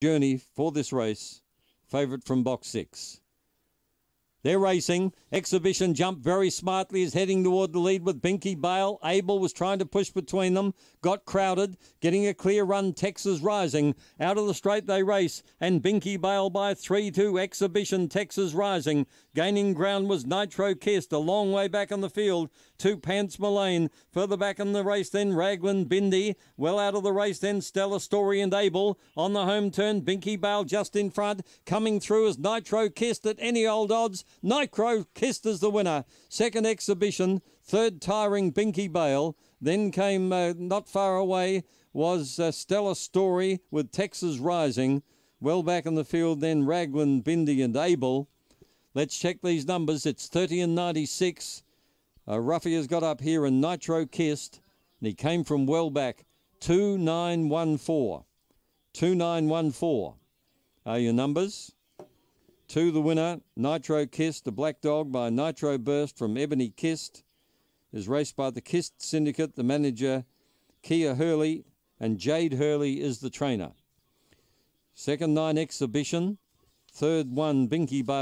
journey for this race, favourite from box six. They're racing. Exhibition jumped very smartly, is heading toward the lead with Binky Bale. Abel was trying to push between them, got crowded, getting a clear run. Texas Rising. Out of the straight they race, and Binky Bale by 3 2. Exhibition Texas Rising. Gaining ground was Nitro Kissed, a long way back in the field. Two Pants Mullane. Further back in the race, then Raglan Bindi. Well out of the race, then Stella Story and Abel. On the home turn, Binky Bale just in front. Coming through as Nitro Kissed at any old odds. Nitro kissed as the winner. Second exhibition, third tiring Binky Bale. Then came uh, not far away was uh, Stella Story with Texas Rising. Well back in the field then Raglan, Bindi and Abel. Let's check these numbers. It's 30 and 96. Uh, Ruffy has got up here and Nitro kissed. And he came from well back. 2914. 2914 are your numbers. To the winner, Nitro Kiss, the black dog by Nitro Burst from Ebony Kissed, is raced by the Kissed Syndicate. The manager, Kia Hurley, and Jade Hurley is the trainer. Second, Nine Exhibition. Third one, Binky Bale.